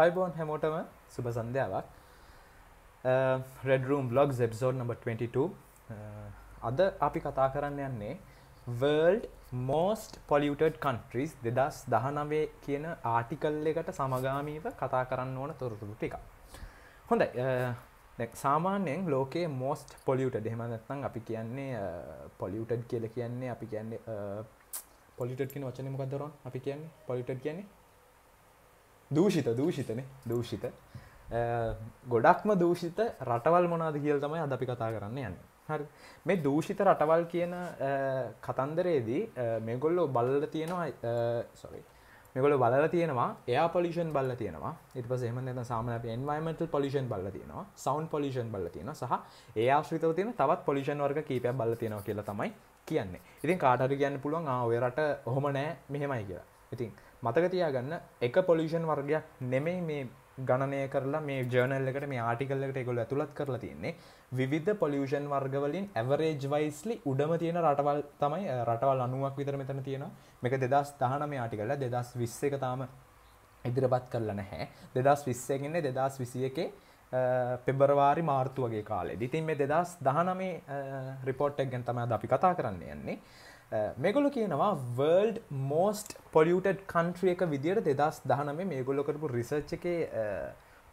අයිබෝන් හැමෝටම සුබ සන්ධ්‍යාවක් රෙඩරම් බ්ලොග් එබ්සෝඩ් නම්බ 22 අද අපි කතා කරන්න යන්නේ වර්ල්ඩ් මෝස්ට පොලියුටඩ් කන්ට්‍රීස් දෙදස් දහනවේ කියන ආටිකල් එකට සමගාමීව කතා කරන්න ඕන තොරතුරු ටික හොඳයි uh, සාමාන්‍යයෙන් ලෝකේ මෝස්ට පොලියුට දෙහෙමනත්නම් අපි කියන්නේ පොලියුටඩ් uh, කියල කියන්නේ අපි කියන්නේ පොලිටඩ් uh, කියන වචනමකදරොන් අපි කියන්නේ පොලිටඩ් කියන්නේ දූෂිත දූෂිතන දූෂිත ගොඩක්ම දූෂිත රටවල් මොනාද කියල් තමයි අද අපි කතා කරන්න යන්න හරි මේ දූෂිත රටවල් කියන කතන්දරේදී මේගොල්ලෝ බල්ල තියෙනවා සොරි මෙගොල බලල තියෙනවා එයා පොලිෂන් බල්ල තියෙනවා ඉට පස එම ත සාමන එන්වයිමටල් පොලිෂන් බල තියෙනවා සවන් පොලිෂන් බල තියෙන සහ ඒ ආශ්‍රිත තියෙන තවත් පොලිෂන් වර්ග කීපයක් බල තියෙනවා කියලා තමයි කියන්නේ ඉතින් කාටර කියන්න පුළුවන් ආවරට හොම නෑ මෙහෙමයි කියලා ඉතින් මතකතියාගන්න එක පොලිෂන් වර්ගයක් නෙමෙයි මේ ගණනය කරලා මේ ජර්නල්ලකට මේ ආටිකල්ලකට එකගොල ඇතුළත් කරලා තියෙන්නේ විධ පොලිෂන් වර්ගවලින් ඇවරේජ් වයිස්ලි උඩම තියෙන රටවල් තමයි රටවල් අනුවක් විතර මෙතන තියෙන මේක දෙදස් දහන මේ ආටිකල්ල දෙදස් විස්ස එක තාම ඉදිරිපත් කරලා නැහැ දෙදස් විස්සයගෙන්නේ දෙදස් විසිය එකේ පෙබරවාරි මාර්තු වගේ කාලේ දිතින් මේ දෙදස් දහනමේ රිපෝට් එක්ගෙන් තමයි අපි කතා කරන්න යන්නේ මෙගොලු කියනවා වර්ල්ඩ් මෝස්ට් පොලියුටඩ් කන්ට්‍රිය එක විදියට දෙදස් දහනම මේගොල්ලො කරපු රිසර්ච් එක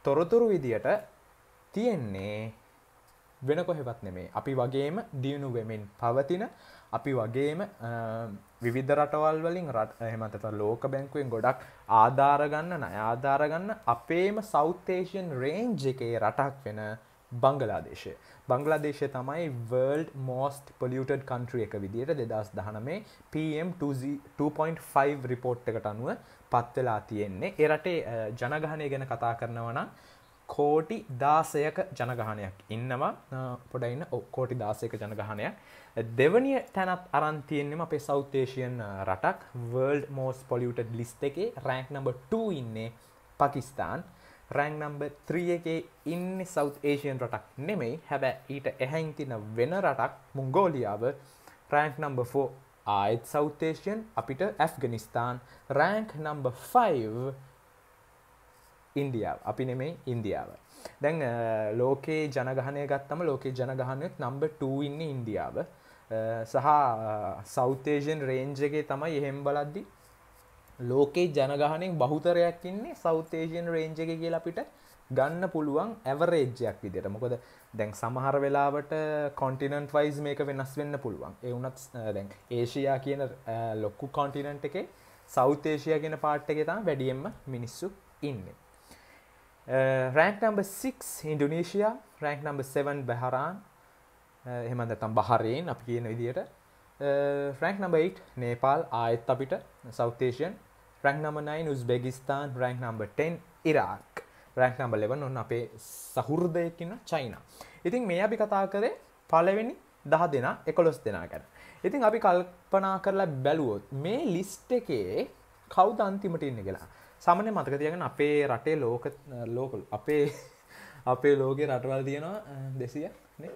තොරතුරු විදියට තියෙන්නේ වෙන කොහෙවත් නෙමේ අපි වගේම දියුණු වෙමින් පවතින අපි වගේම විවිධ රටවල් වලින් රට එහෙමතට ලෝක බැංකුවෙන් ගොඩක් ආධාරගන්න නය ආධාරගන්න අපේම සෞතේෂන් රේන්ජ් එකේ රටක් වෙන බංගලාදේශය බංගලාදේශය තමයි වර්ල්ඩ් මෝස්ට පොලියුටඩ් කන්ට්‍රිය එක විදියට දෙදස් දහනමේ PM2.5 රිපෝට් එකට අනුව පත්වෙලා තියෙන්නේ එරටේ ජනගහනය ගැන කතා කරනවනම් කෝටි දාසයක ජනගහනයක් ඉන්නවා පොඩයින්න කෝටි දාසයක ජනගහනයක් දෙවනිය තැනත් අරන්තියෙන්ම අපේ සෞතේශයන් රටක් වර්ල්ඩ් මෝස් පොලියුට ලිස්ට එකේ රැක් නම්බ 2 ඉන්නේ පකිස්ාන් රැන් නම්බ ත්‍රිය එකේ ඉන්න සෞ් ඒෂයන් රටක් නෙමෙයි හැබැ ඊට එහැන් තින වෙන රටක් මුංගෝලියාව රෑන්ක් නම්බෝ ආයත් සෞතේෂයන් අපිට ඇෆ්ගනිස්ථාන් රෑන්ක් නම්බ 5 ඉන්දියාව අපි නෙමේ ඉන්දියාව දැන් ලෝකයේ ජනගහනය ගත්තම ලෝකේ ජනගහනයක් නම්බ 2 ඉන්න ඉන්දියාව සහ සෞතේෂන් රේන්ජගේ තමයි එහෙම් බලද්දිී ලෝකේ ජනගහනෙන් බහුතරයක් ඉන්නේ සෞතේජයන් රේන්ජ එක කියලා අපිට ගන්න පුළුවන් ඇවරේජ්ජයක් විදිට මොකද දැන් සමහර වෙලාවට කොන්ටිනන්ට වයිස් මේක වෙනස් වෙන්න පුළුවන් එවුනත් දැන් ඒෂයා කියන ලොක්කු කොන්ටිනන්ට් එකේ සෞතේෂය ගෙන පාට් එක තම් වැඩියෙන්ම මිනිස්සු ඉන්න rank number 6 Indonesia rank number 7 Bahrain එහෙමද තම් බහරයෙන් අපි කියන විදියට ෆ්‍රෑක් නම්බ 8 නේපාල් ආයත් අපිට සෞතේෂයන් රැක් නම 9 Uzbekistan rank number 10 Iraq rank number 11 ඔන්න අපේ සහෘදයෙක් ඉන්න චයිනා. ඉතින් මේ අපි කතා කරේ පළවෙනි 10 දෙනා 11 දෙනා ගැන. ඉතින් අපි කල්පනා කරලා බැලුවොත් මේ ලිස්ට් එකේ කවුද අන්තිමට ඉන්නේ කියලා. සාමාන්‍ය මතක තියාගන්න අපේ රටේ ලෝක ලෝකල් අපේ අපේ ලෝකේ රටවල් තියෙනවා 200 නේ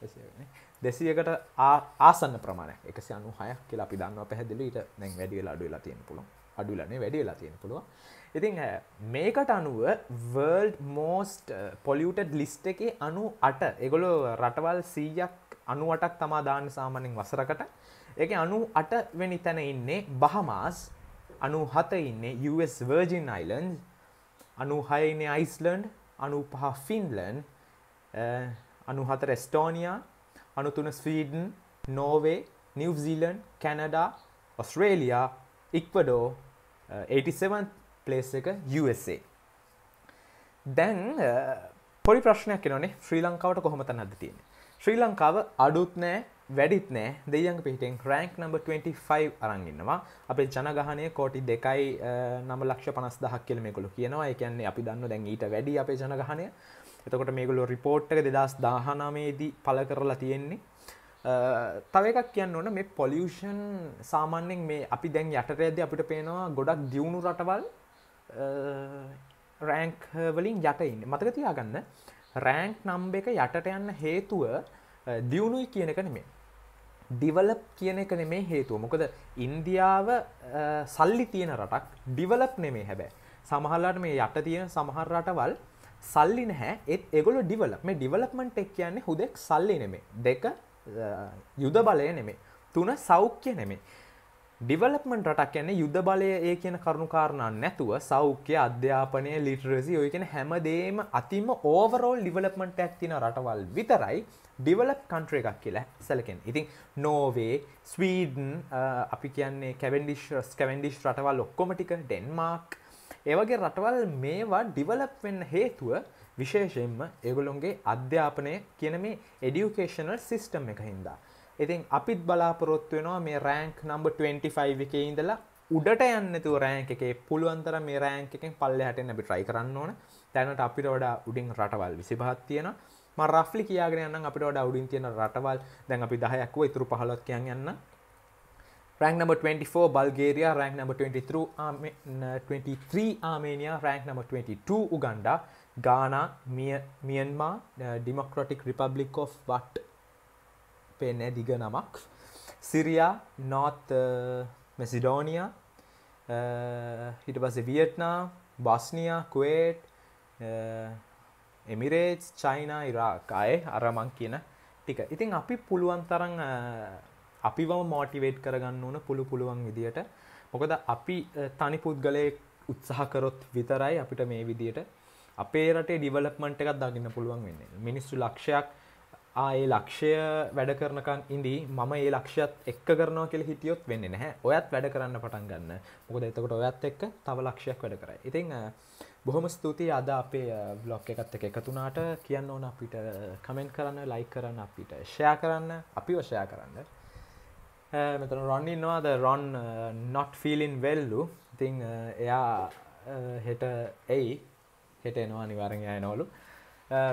200 නේ දෙසියකට ආසන්න ප්‍රමාණයක් එක යනු හය කියලා අපි දන්නවා පැහැදිලිට දැන් වැඩියල අඩුවෙලා තියෙන පුළුවන් අඩුලනේ වැඩියලා තියෙන පුළුව ඉතින් මේකට අනුව වර්ල්ඩ් මෝස්ට පොලියුටඩ් ලිස්ට එක අනු අට එගොලො රටවල් සීයක් අනුවටක් තමා දාන සාමනින් වසරකට එක අනු අට වෙනි තැන ඉන්නේ බහමාස් අනු හත ඉන්නේ US වර්ජින් අයිලන්් අනු හයඉන්නේ අයිස්ලන්ඩ් අනු පහ ෆින්ලන් අනු හතර ස්ටෝනියා අනුතුන Sweden Norway New Zealand Canada Australia Ecuador 87 place එක USA දැන් පොඩි ප්‍රශ්නයක් නේ ශ්‍රී ලංකාවට කොහොමත නද තියෙන ශ්‍රී ලංකාව අඩුත් නෑ වැඩිත් නෑ දෙයන් පිහිටෙන් රෑන්ක් නම්බ 25 අරන්ගන්නවා අපේ ජනගහනය කෝටි දෙකයි නම ලක්ෂ පනස් දහක් කියලමෙකුළු කියනවා එකන්නේ අපි දන්න දැන් ඊට වැඩි අපේ ජනගහනය එතකොට මේගොලො රිපෝට්ට දෙදස් දාහනමේදී පල කරලා තියෙන්නේ තව එකක් කියන්න ඕන මේ පොලියෂන් සාමාන්‍යෙන් මේ අපි දැන් යටරයද අපිට පේනවා ගොඩක් දියුණු රටවල් රෑන්ක් වලින් යටඉන්න මතක තියාගන්න රෑන්ක් නම්බ එක යටට යන්න හේතුව දියුණුයි කියන එක නෙමේ ඩිවලප් කියන එක නෙමේ හේතුව මොකද ඉන්දියාව සල්ලි තියෙන රටක් ඩිවලප් නෙමේ හැබැ සමහල්ලාට මේ යට තියෙන සමහර රටවල් සල්ලි නැහැ ඒත් ඒගොල්ලෝ ඩිවලොප් මේ ඩිවලොප්මන්ට් එක කියන්නේ හුදෙක් සල්ලි නෙමෙයි දෙක යුද බලය නෙමෙයි තුන සෞඛ්‍ය නෙමෙයි ඩිවලොප්මන්ට් රටක් කියන්නේ යුද බලය ඒ කියන කරුණු කාරණා නැතුව සෞඛ්‍ය අධ්‍යාපනය ලිටරසි ඔය කියන හැමදේම අතිම ඕවරෝල් ඩිවලොප්මන්ට් එකක් තියෙන රටවල් විතරයි ඩිවලොප් කන්ට්‍රි එකක් කියලා සැලකෙන. ඉතින් නෝවේ ස්වීඩන් අපි කියන්නේ කැවෙන්ඩිෂ් ස්කැවෙන්ඩිෂ් රටවල් ඔක්කොම ටික ඩෙන්මාර්ක් ඒවගේ රටවල් මේවා ඩිවලප් වෙන්න හේතුව විශේෂයෙන්ම ඒගොලොන්ගේ අධ්‍යාපනය කියන මේ එඩියුකේෂනල් සිිස්ටම් එක හින්දා. ඉතින් අපිත් බලාපොරොත්තු වෙනවා මේ රෑන්ක් නම්බ 25 එක ඉඳලා උඩට යන්නතු රෑන්ක එකේ පුළුවන්තර මේ රෑන්ක එකෙන් පල්ල හටෙන් අපි ට්‍රයි කරන්න ඕන තැනට අපිට වඩා උඩින් රටවල් විසිභාත් තියෙන මර්ලි කියයාගෙන අපිට වඩා උඩින් තියෙන රටවල් දැන් අපි දහයක්ව ඉතුරු පහලොත් කියන්න rank number 24 Bulgaria, rank number 23, Arme 23 Armenia, rank number 22 Uganda, Ghana, Myanmar, uh, Democratic Republic of what? පෙන්න දිග නමක් සිරියා නොත් මැසිඩෝනිය හිට පස වියට්නා බස්නිය කුවේට් එමිරේට් චයිනා ඉරාක් අය අරමං කියන ටික ඉතින් අපි පුළුවන් තරන් අපිව මෝටිවේට් කරගන්න ඕන පුළු පුළුවන් විදියට මොකද අපි තනි පුද්ගලය උත්සාහකරොත් විතරයි අපිට මේ විදියට අපේ රටේ ඩිවලප්මන්ට් එකක් දකින්න පුළුවන් වෙන්නේ මිනිස්සු ලක්ෂයක් ආයේ ලක්ෂය වැඩ කරනකන් ඉදී මම ඒ ලක්ෂයත් එක්ක කරනවා කියලා හිටියොත් වෙන්නේ නැහැ ඔයත් වැඩ කරන්න පටන් ගන්න මොකද එතකොට ඔයත් එක්ක තව ලක්ෂයක් වැඩ කරයි ඉතින් බොහොම ස්තුතියි අද අපේ බ්ලොග් එකත් එක එකතුනාට කියන්න ඕන අපිට කමෙන්ට් කරන්න ලයි කරන්න අපිට ෂයා කරන්න අපි වශයා කරන්න මෙතන රොන් ඉන්නවාද රොන් නොට් ෆිලින් වෙල්ලු ඉතිං එයා හෙට එයි හෙට එනවා නිවාරණය නෝලු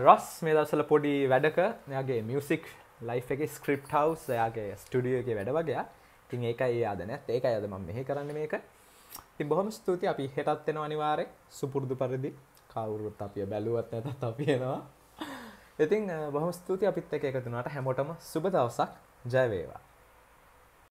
රොස් මේ දසල පොඩි වැඩක එයාගේ මියසික් ලයි් එක ස්ක්‍රිප් හවස් එයාගේ ස්ටඩියගේ වැඩ වගේ තින් ඒක ඒ අදන ඒක අයද ම මෙහෙ කරන්න මේක ති බොහොම ස්තුති අපි හෙටත් එෙන අනිවාරය සුපුරුදු පරිදි කවුරුත් අපිය බැලුවත් නැතත් අපියෙනවා ඉතින් බොහොම ස්තුති අපිත් එක එකතුනට හැමෝටම සුබ දවසක් ජයවේවා